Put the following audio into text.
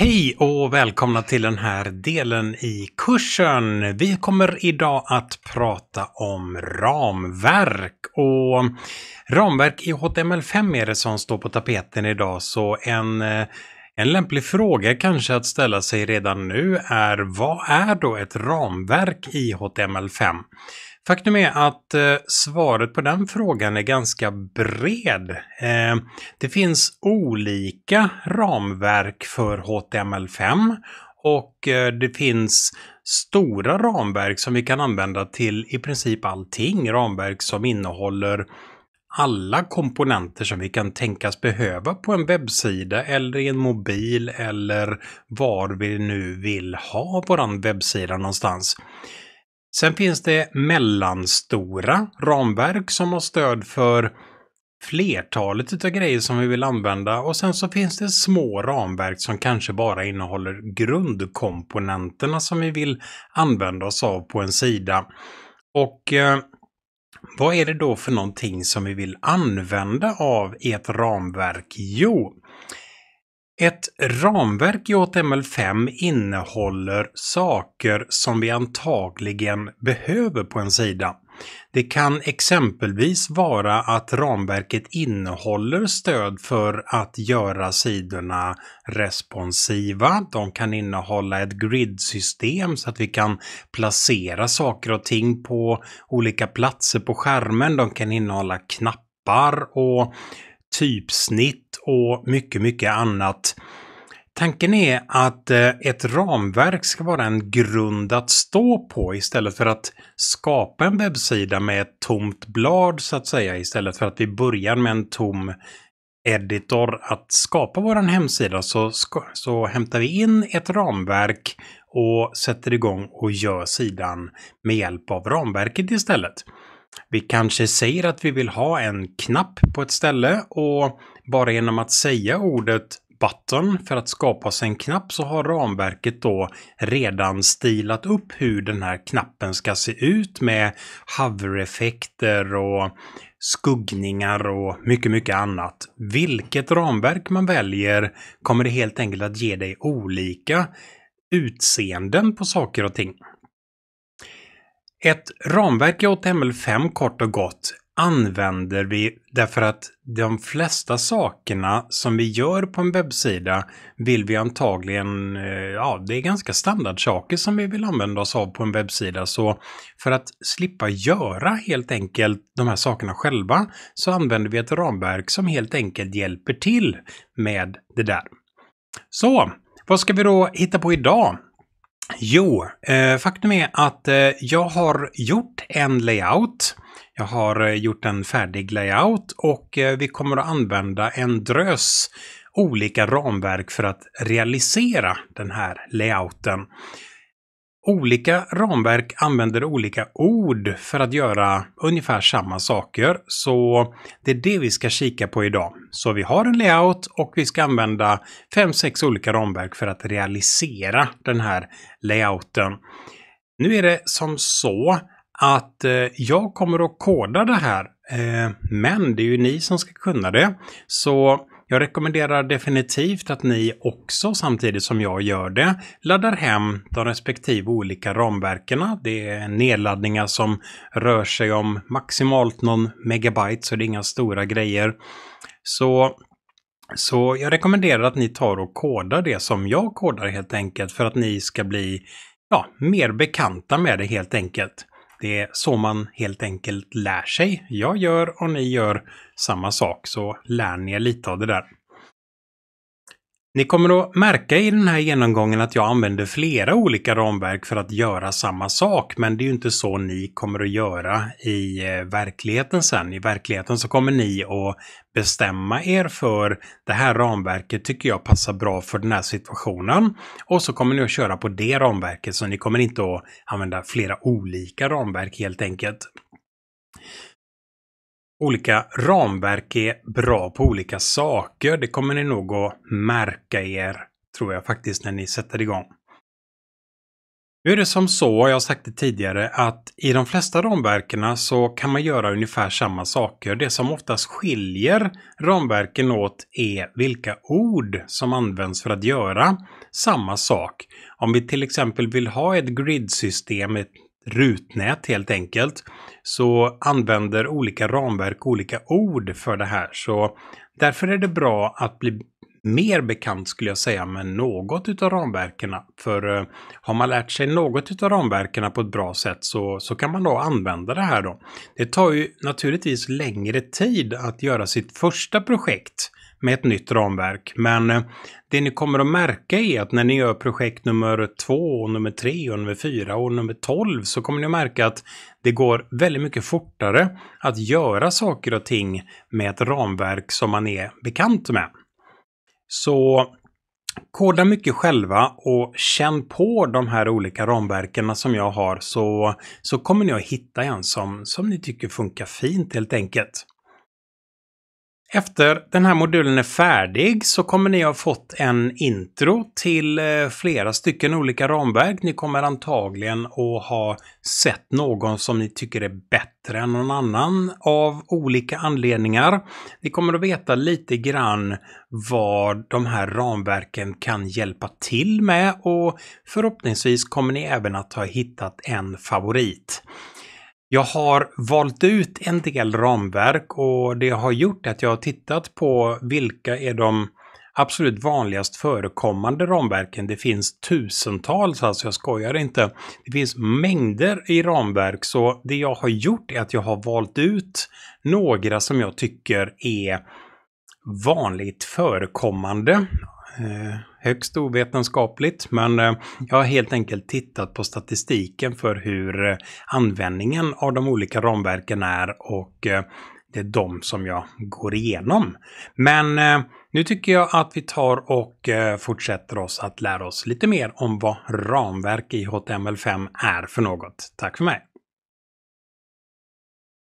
Hej och välkomna till den här delen i kursen. Vi kommer idag att prata om ramverk och ramverk i HTML5 är det som står på tapeten idag så en eh, en lämplig fråga kanske att ställa sig redan nu är vad är då ett ramverk i HTML5? Faktum är att eh, svaret på den frågan är ganska bred. Eh, det finns olika ramverk för HTML5 och eh, det finns stora ramverk som vi kan använda till i princip allting. Ramverk som innehåller alla komponenter som vi kan tänkas behöva på en webbsida eller i en mobil eller var vi nu vill ha våran webbsida någonstans. Sen finns det mellanstora ramverk som har stöd för flertalet av grejer som vi vill använda och sen så finns det små ramverk som kanske bara innehåller grundkomponenterna som vi vill använda oss av på en sida. Och eh, vad är det då för någonting som vi vill använda av ett ramverk? Jo, ett ramverk i HTML5 innehåller saker som vi antagligen behöver på en sida. Det kan exempelvis vara att ramverket innehåller stöd för att göra sidorna responsiva. De kan innehålla ett gridsystem så att vi kan placera saker och ting på olika platser på skärmen. De kan innehålla knappar och typsnitt och mycket, mycket annat Tanken är att eh, ett ramverk ska vara en grund att stå på istället för att skapa en webbsida med ett tomt blad så att säga istället för att vi börjar med en tom editor att skapa vår hemsida så, så hämtar vi in ett ramverk och sätter igång och gör sidan med hjälp av ramverket istället. Vi kanske säger att vi vill ha en knapp på ett ställe och bara genom att säga ordet button för att skapa sig en knapp så har ramverket då redan stilat upp hur den här knappen ska se ut med hover-effekter och skuggningar och mycket, mycket annat. Vilket ramverk man väljer kommer det helt enkelt att ge dig olika utseenden på saker och ting. Ett ramverk i HTML5 kort och gott använder vi därför att de flesta sakerna som vi gör på en webbsida vill vi antagligen, eh, ja det är ganska standardsaker som vi vill använda oss av på en webbsida. Så för att slippa göra helt enkelt de här sakerna själva så använder vi ett ramverk som helt enkelt hjälper till med det där. Så vad ska vi då hitta på idag? Jo, eh, faktum är att eh, jag har gjort en layout jag har eh, gjort en färdig layout och eh, vi kommer att använda en drös olika ramverk för att realisera den här layouten. Olika ramverk använder olika ord för att göra ungefär samma saker, så det är det vi ska kika på idag. Så vi har en layout och vi ska använda 5-6 olika ramverk för att realisera den här layouten. Nu är det som så att eh, jag kommer att koda det här. Eh, men det är ju ni som ska kunna det. Så jag rekommenderar definitivt att ni också samtidigt som jag gör det laddar hem de respektive olika ramverken. Det är nedladdningar som rör sig om maximalt någon megabyte så det är inga stora grejer. Så så jag rekommenderar att ni tar och kodar det som jag kodar helt enkelt för att ni ska bli ja, mer bekanta med det helt enkelt. Det är så man helt enkelt lär sig. Jag gör och ni gör samma sak så lär ni er lite av det där. Ni kommer att märka i den här genomgången att jag använder flera olika ramverk för att göra samma sak, men det är ju inte så ni kommer att göra i eh, verkligheten sen. I verkligheten så kommer ni att bestämma er för det här ramverket tycker jag passar bra för den här situationen och så kommer ni att köra på det ramverket så ni kommer inte att använda flera olika ramverk helt enkelt olika ramverk är bra på olika saker. Det kommer ni nog att märka er, tror jag faktiskt, när ni sätter igång. Nu är det som så, jag har sagt det tidigare, att i de flesta ramverken så kan man göra ungefär samma saker. Det som oftast skiljer ramverken åt är vilka ord som används för att göra samma sak. Om vi till exempel vill ha ett gridsystem, ett rutnät helt enkelt, så använder olika ramverk olika ord för det här. Så därför är det bra att bli mer bekant skulle jag säga med något utav ramverkena. För eh, har man lärt sig något utav ramverkena på ett bra sätt så, så kan man då använda det här då. Det tar ju naturligtvis längre tid att göra sitt första projekt med ett nytt ramverk. Men eh, det ni kommer att märka är att när ni gör projekt nummer två, nummer tre, nummer fyra och nummer tolv så kommer ni att märka att det går väldigt mycket fortare att göra saker och ting med ett ramverk som man är bekant med. Så koda mycket själva och känn på de här olika ramverken som jag har så, så kommer ni att hitta en som, som ni tycker funkar fint helt enkelt. Efter den här modulen är färdig så kommer ni ha fått en intro till eh, flera stycken olika ramverk. Ni kommer antagligen att ha sett någon som ni tycker är bättre än någon annan av olika anledningar. Ni kommer att veta lite grann vad de här ramverken kan hjälpa till med och förhoppningsvis kommer ni även att ha hittat en favorit. Jag har valt ut en del ramverk och det har gjort att jag har tittat på vilka är de absolut vanligast förekommande ramverken. Det finns tusentals, alltså jag skojar inte. Det finns mängder i ramverk, så det jag har gjort är att jag har valt ut några som jag tycker är vanligt förekommande Eh, högst ovetenskapligt, men eh, jag har helt enkelt tittat på statistiken för hur eh, användningen av de olika ramverken är och det är de som jag går igenom. Men nu tycker jag att vi tar och fortsätter oss att lära oss lite mer om vad ramverk i HTML5 är för något. Tack för mig!